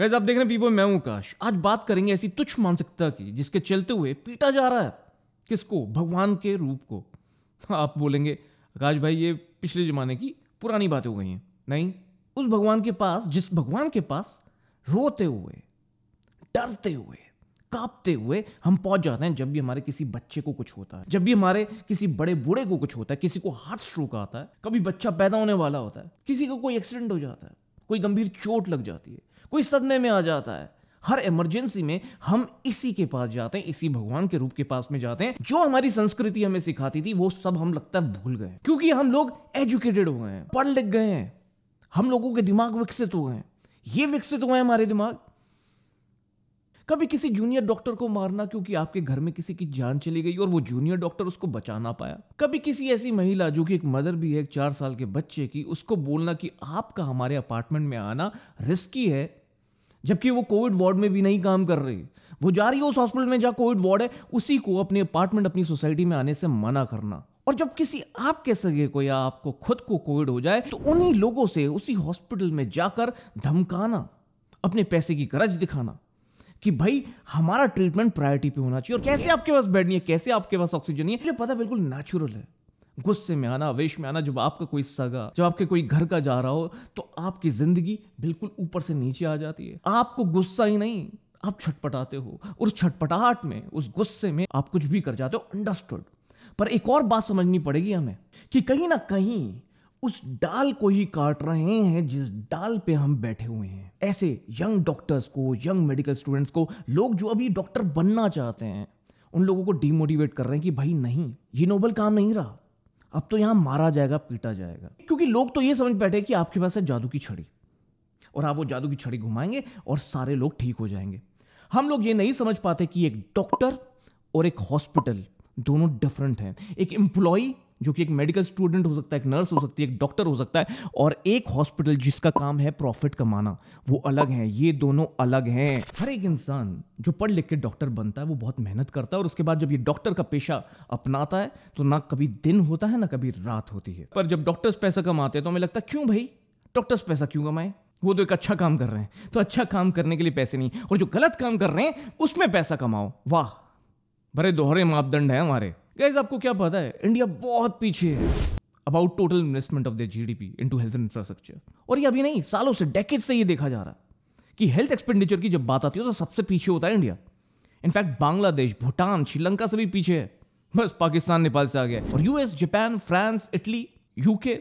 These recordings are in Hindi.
गैस आप देख रहे हैं मैं हूं काश आज बात करेंगे ऐसी तुच्छ मानसिकता की जिसके चलते हुए पीटा जा रहा है किसको भगवान के रूप को आप बोलेंगे आकाश भाई ये पिछले ज़माने की पुरानी बातें हो गई हैं नहीं उस भगवान के पास जिस भगवान के पास रोते हुए डरते हुए कांपते हुए हम पहुंच जाते हैं जब भी हमारे किसी बच्चे को कुछ होता है जब भी हमारे किसी बड़े बूढ़े को कुछ होता है किसी को हार्ट स्ट्रोक आता है कभी बच्चा पैदा होने वाला होता है किसी को कोई एक्सीडेंट हो जाता है कोई गंभीर चोट लग जाती है कोई सदमे में आ जाता है हर इमरजेंसी में हम इसी के पास जाते हैं इसी भगवान के रूप के पास में जाते हैं जो हमारी संस्कृति हमें सिखाती थी वो सब हम लगता है भूल गए क्योंकि हम लोग एजुकेटेड हुए हैं पढ़ लिख गए हैं हम लोगों के दिमाग विकसित हुए हैं ये विकसित हुए हैं हमारे दिमाग कभी किसी जूनियर डॉक्टर को मारना क्योंकि आपके घर में किसी की जान चली गई और वो जूनियर डॉक्टर उसको बचा ना पाया कभी किसी ऐसी महिला जो कि एक मदर भी है एक चार साल के बच्चे की उसको बोलना कि आपका हमारे अपार्टमेंट में आना रिस्की है जबकि वो कोविड वार्ड में भी नहीं काम कर रही वो जा रही है उस हॉस्पिटल में जहाँ कोविड वार्ड है उसी को अपने अपार्टमेंट अपनी सोसाइटी में आने से मना करना और जब किसी आपके सगे को या आपको खुद को कोविड हो जाए तो उन्हीं लोगों से उसी हॉस्पिटल में जाकर धमकाना अपने पैसे की गरज दिखाना कि भाई हमारा ट्रीटमेंट प्रायोरिटी पे होना चाहिए और कैसे आपके पास बेड नहीं है कैसे आपके पास ऑक्सीजन नहीं है पता बिल्कुल नेचुरल है गुस्से में आना आवेश में आना जब आपका कोई सगा जब आपके कोई घर का जा रहा हो तो आपकी जिंदगी बिल्कुल ऊपर से नीचे आ जाती है आपको गुस्सा ही नहीं आप छटपटाते हो और छटपटाहट में उस गुस्से में आप कुछ भी कर जाते हो अंडरस्टूड पर एक और बात समझनी पड़ेगी हमें कि कहीं ना कहीं उस डाल को ही काट रहे हैं जिस डाल पे हम बैठे हुए हैं ऐसे यंग डॉक्टर्स को यंग मेडिकल स्टूडेंट्स को लोग जो अभी डॉक्टर बनना चाहते हैं उन लोगों को डीमोटिवेट कर रहे हैं कि भाई नहीं ये नोबल काम नहीं रहा अब तो यहाँ मारा जाएगा पीटा जाएगा क्योंकि लोग तो ये समझ बैठे कि आपके पास है जादू की छड़ी और आप वो जादू की छड़ी घुमाएंगे और सारे लोग ठीक हो जाएंगे हम लोग ये नहीं समझ पाते कि एक डॉक्टर और एक हॉस्पिटल दोनों डिफरेंट हैं एक एम्प्लॉय जो कि एक मेडिकल स्टूडेंट हो सकता है एक नर्स हो सकती है एक डॉक्टर हो सकता है और एक हॉस्पिटल जिसका काम है प्रॉफिट कमाना वो अलग है ये दोनों अलग हैं हर एक इंसान जो पढ़ लिख के डॉक्टर बनता है वो बहुत मेहनत करता है और उसके बाद जब ये डॉक्टर का पेशा अपनाता है तो ना कभी दिन होता है ना कभी रात होती है पर जब डॉक्टर्स पैसा कमाते हैं तो हमें लगता है क्यों भाई डॉक्टर्स पैसा क्यों कमाए वो तो एक अच्छा काम कर रहे हैं तो अच्छा काम करने के लिए पैसे नहीं और जो गलत काम कर रहे हैं उसमें पैसा कमाओ वाह बड़े दोहरे मापदंड है हमारे गाइज आपको क्या पता है इंडिया बहुत पीछे है about total investment of the G D P in to health infrastructure और ये अभी नहीं सालों से डेकेट से ये देखा जा रहा है कि हेल्थ एक्सपेंडिचर की जब बात आती है तो सबसे पीछे होता है इंडिया इनफैक्ट बांग्लादेश भूटान श्रीलंका से भी पीछे है बस पाकिस्तान नेपाल से आ गया और US Japan France Italy UK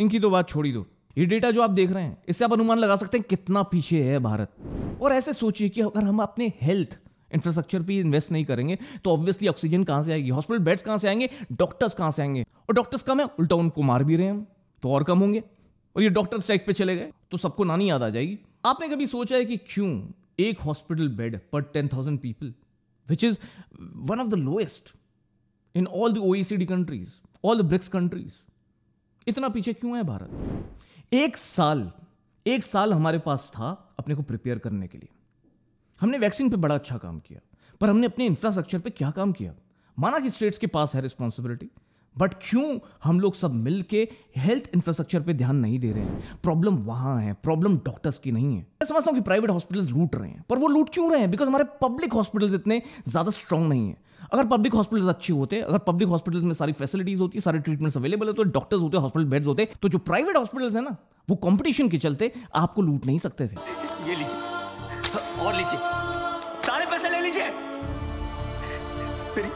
इनकी तो बात छोड़ी दो ये डेटा जो आप देख रहे हैं इससे आप अनुमान लगा सकते हैं कितना पीछे है भारत और ऐसे सोचिए कि अगर हम अपने हेल्थ इंफ्रास्ट्रक्चर पर इन्वेस्ट नहीं करेंगे तो ऑब्वियसली ऑक्सीजन कहाँ से आएगी हॉस्पिटल बेड्स कहाँ से आएंगे डॉक्टर्स कहाँ से आएंगे और डॉक्टर्स कम है उल्टा उनको मार भी रहे हैं तो और कम होंगे और ये डॉक्टर स्ट्राइक पे चले गए तो सबको नानी याद आ जाएगी आपने कभी सोचा है कि क्यों एक हॉस्पिटल बेड पर ten thousand people which is one of the lowest in all the O countries all the BRICS countries इतना पीछे क्यों है भारत एक साल एक साल हमारे पास था अपने को प्रिपेयर करने के लिए हमने वैक्सीन पे बड़ा अच्छा काम किया पर हमने अपने इंफ्रास्ट्रक्चर पे क्या काम किया माना कि स्टेट्स के पास है रिस्पॉन्सिबिलिटी बट क्यों हम लोग सब मिल के हेल्थ इंफ्रास्ट्रक्चर पे ध्यान नहीं दे रहे हैं प्रॉब्लम वहां है प्रॉब्लम डॉक्टर्स की नहीं है मैं समझता हूँ कि प्राइवेट हॉस्पिटल्स लूट रहे हैं पर वो लूट क्यों रहे हैं बिकॉज हमारे पब्लिक हॉस्पिटल्स इतने ज़्यादा स्ट्रांग नहीं है अगर पब्लिक हॉस्पिटल्स अच्छे होते अगर पब्लिक हॉस्पिटल्स में सारी फैसिलिटीज होती सारे ट्रीटमेंट्स अवेलेबल होते डॉक्टर्स होते हॉस्पिटल बेड्स होते तो जो प्राइवेट हॉस्पिटल्स है ना वो कॉम्पिटिशन के चलते आपको लूट नहीं सकते थे ये लीजिए और लीजिए सारे पैसे ले लीजिए मेरी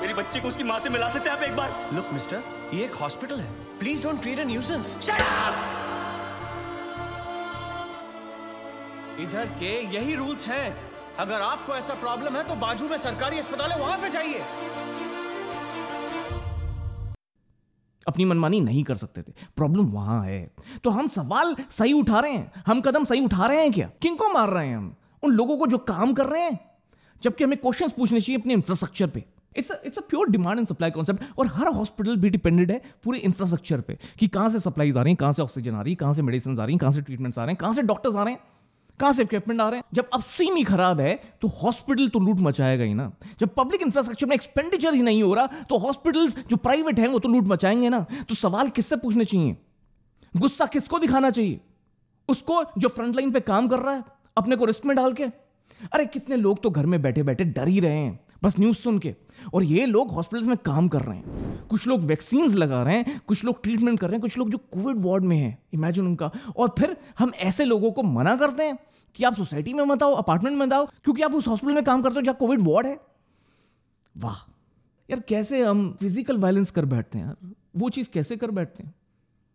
मेरी बच्ची को उसकी माँ से मिला सकते हैं आप एक बार लुक मिस्टर ये एक हॉस्पिटल है please don't create an nuisance इधर के यही रूल्स हैं अगर आपको ऐसा प्रॉब्लम है तो बाजू में सरकारी अस्पताल है वहां पे जाइए अपनी मनमानी नहीं कर सकते थे प्रॉब्लम वहां है तो हम सवाल सही उठा रहे हैं हम कदम सही उठा रहे हैं क्या किनको मार रहे हैं हम उन लोगों को जो काम कर रहे हैं जबकि हमें क्वेश्चंस पूछने चाहिए अपने इंफ्रास्ट्रक्चर पे it's it's a pure demand and supply concept और हर हॉस्पिटल भी डिपेंडेड है पूरे इंफ्रास्ट्रक्चर पे कि कहाँ से सप्लाईज आ रही हैं कहाँ से ऑक्सीजन आ रही है कहाँ से मेडिसिन आ रही हैं कहाँ से ट्रीटमेंट्स आ रहे हैं कहाँ से डॉक्टर्स आ रहे हैं कहां से इक्विपमेंट आ रहे हैं जब अब सीम ही खराब है तो हॉस्पिटल तो लूट मचाएगा ही ना जब पब्लिक इंफ्रास्ट्रक्चर में एक्सपेंडिचर ही नहीं हो रहा तो हॉस्पिटल जो प्राइवेट हैं वो तो लूट मचाएंगे ना तो सवाल किससे पूछने चाहिए गुस्सा किसको दिखाना चाहिए उसको जो फ्रंटलाइन पे काम कर रहा है अपने को रिस्क में डाल के अरे कितने लोग तो घर में बैठे बैठे डर ही रहे हैं बस न्यूज़ सुन के और ये लोग हॉस्पिटल्स में काम कर रहे हैं कुछ लोग वैक्सीन लगा रहे हैं कुछ लोग ट्रीटमेंट कर रहे हैं कुछ लोग जो कोविड वार्ड में हैं इमेजिन उनका और फिर हम ऐसे लोगों को मना करते हैं कि आप सोसाइटी में मत आओ अपार्टमेंट में आओ क्योंकि आप उस हॉस्पिटल में काम करते हो जहाँ कोविड वार्ड है वाह यार कैसे हम फिजिकल वायलेंस कर बैठते हैं यार वो चीज़ कैसे कर बैठते हैं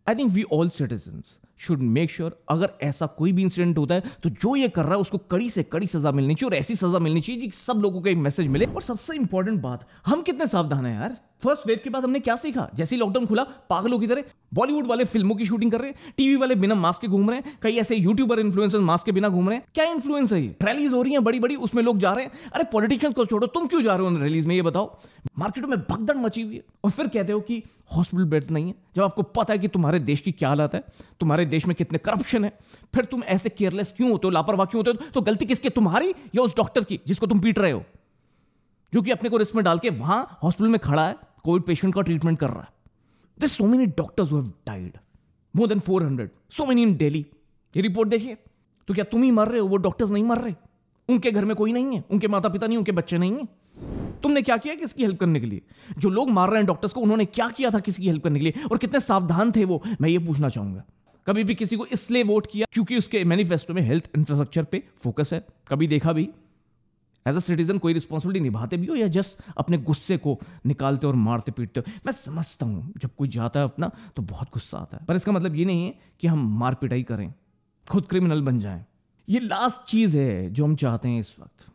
I think we all citizens should make sure अगर ऐसा कोई भी इंसिडेंट होता है तो जो ये कर रहा है उसको कड़ी से कड़ी सजा मिलनी चाहिए और ऐसी सजा मिलनी चाहिए कि सब लोगों को एक मैसेज मिले और सबसे इंपॉर्टेंट बात हम कितने सावधान है यार फर्स्ट वेव के बाद हमने क्या सीखा जैसे लॉकडाउन खुला पागलों की तरह बॉलीवुड वाले फिल्मों की शूटिंग कर रहे हैं टीवी वाले बिना मास्क के घूम रहे हैं कई ऐसे यूट्यूबर इन्फ्लुएंसर मास्क के बिना घूम रहे हैं क्या इन्फ्लुएंस है ये रैलीज हो रही है बड़ी बड़ी उसमें लोग जा रहे हैं अरे पॉलिटिशियन को छोड़ो तुम क्यों जा रहे हो उन रैलीज में ये बताओ मार्केटों में भगदड़ मची हुई है और फिर कहते हो कि हॉस्पिटल बेड्स नहीं है जब आपको पता है कि तुम्हारे देश की क्या हालत है तुम्हारे हमारे देश में कितने करप्शन है फिर तुम ऐसे केयरलेस क्यों होते हो लापरवाह क्यों होते हो तो गलती किसकी तुम्हारी या उस डॉक्टर की जिसको तुम पीट रहे हो जो कि अपने को रिस्क में डाल के वहां हॉस्पिटल में खड़ा है कोविड पेशेंट का ट्रीटमेंट कर रहा है they so many doctors have died more than 400 so many in Delhi ये रिपोर्ट देखिए तो क्या तुम ही मर रहे हो वो डॉक्टर्स नहीं मर रहे उनके घर में कोई नहीं है उनके माता पिता नहीं उनके बच्चे नहीं है तुमने क्या किया किसकी हेल्प करने के लिए जो लोग मार रहे हैं डॉक्टर्स को उन्होंने क्या किया था किसकी हेल्प करने के लिए और कितने सावधान थे वो मैं ये पूछना चाहूंगा कभी भी किसी को इसलिए वोट किया क्योंकि उसके मैनिफेस्टो में हेल्थ इंफ्रास्ट्रक्चर पे फोकस है कभी देखा भी एज अ सिटीजन कोई रिस्पॉन्सिबिलिटी निभाते भी हो या जस्ट अपने गुस्से को निकालते और मारते पीटते हो मैं समझता हूँ जब कोई जाता है अपना तो बहुत गुस्सा आता है पर इसका मतलब ये नहीं है कि हम मार पिटाई करें खुद क्रिमिनल बन जाए ये लास्ट चीज़ है जो हम चाहते हैं इस वक्त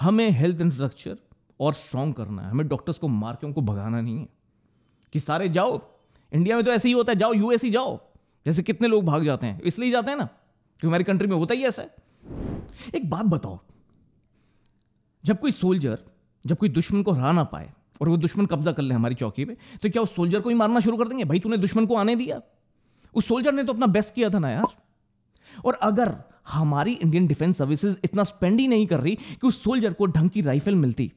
हमें हेल्थ इंफ्रास्ट्रक्चर और स्ट्रॉन्ग करना है हमें डॉक्टर्स को मार के उनको भगाना नहीं है कि सारे जाओ इंडिया में तो ऐसे ही होता है जाओ यूएस ही e जाओ जैसे कितने लोग भाग जाते हैं इसलिए जाते हैं ना क्योंकि हमारी कंट्री में होता ही ऐसा एक बात बताओ जब कोई सोल्जर जब कोई दुश्मन को हरा ना पाए और वो दुश्मन कब्जा कर ले हमारी चौकी पे तो क्या उस सोल्जर को ही मारना शुरू कर देंगे भाई तूने दुश्मन को आने दिया उस सोल्जर ने तो अपना बेस्ट किया था ना यार और अगर हमारी इंडियन डिफेंस सर्विसेज इतना स्पेंड ही नहीं कर रही कि उस सोल्जर को ढंग की राइफल मिलती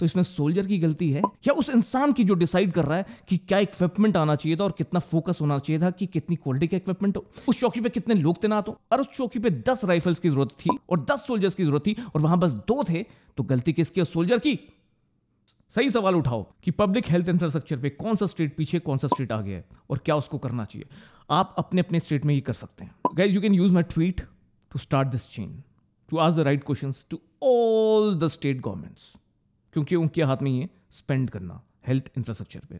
तो इसमें सोल्जर की गलती है या उस इंसान की जो डिसाइड कर रहा है कि क्या इक्विपमेंट आना चाहिए था और कितना फोकस होना चाहिए था कि कितनी क्वालिटी का इक्विपमेंट हो उस चौकी पे कितने लोग तैनात हो और उस चौकी पे दस राइफल्स की जरूरत थी और दस सोल्जर्स की जरूरत थी और वहां बस दो थे तो गलती किसकी और सोल्जर की सही सवाल उठाओ कि पब्लिक हेल्थ इंफ्रास्ट्रक्चर पे कौन सा स्टेट पीछे कौन सा स्टेट आगे है और क्या उसको करना चाहिए आप अपने अपने स्टेट में ये कर सकते हैं guys you can use my tweet to start this chain to ask the right question to all the state governments क्योंकि उनके हाथ में ही है स्पेंड करना हेल्थ इंफ्रास्ट्रक्चर पे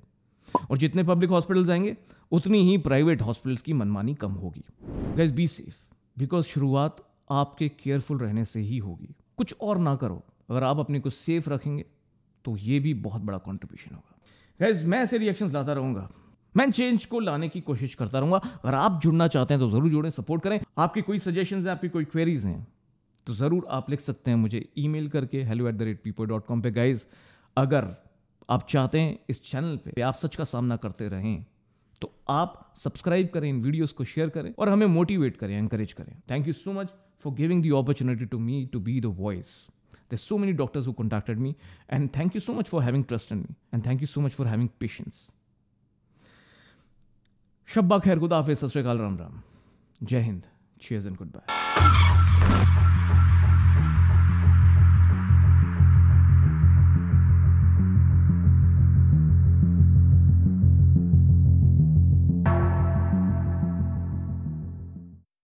और जितने पब्लिक हॉस्पिटल्स आएंगे उतनी ही प्राइवेट हॉस्पिटल्स की मनमानी कम होगी गैस बी सेफ बिकॉज शुरुआत आपके केयरफुल रहने से ही होगी कुछ और ना करो अगर आप अपने को सेफ रखेंगे तो ये भी बहुत बड़ा कॉन्ट्रीब्यूशन होगा गैस मैं ऐसे रिएक्शन लाता रहूंगा मैं चेंज को लाने की कोशिश करता रहूंगा अगर आप जुड़ना चाहते हैं तो जरूर जुड़ें सपोर्ट करें आपकी कोई सजेशन है आपकी कोई क्वेरीज हैं तो ज़रूर आप लिख सकते हैं मुझे ई करके hello at the rate people dot com पर गाइज अगर आप चाहते हैं इस चैनल पे आप सच का सामना करते रहें तो आप सब्सक्राइब करें इन वीडियोस को शेयर करें और हमें मोटिवेट करें एंकरेज करें thank you so much for giving the opportunity to me to be the voice There's so many doctors who contacted me and thank you so much for having trust in me and thank you so much for having patience शब्बा खैर खुदाफे सत श्रीकाल राम राम जय Hind cheers and good bye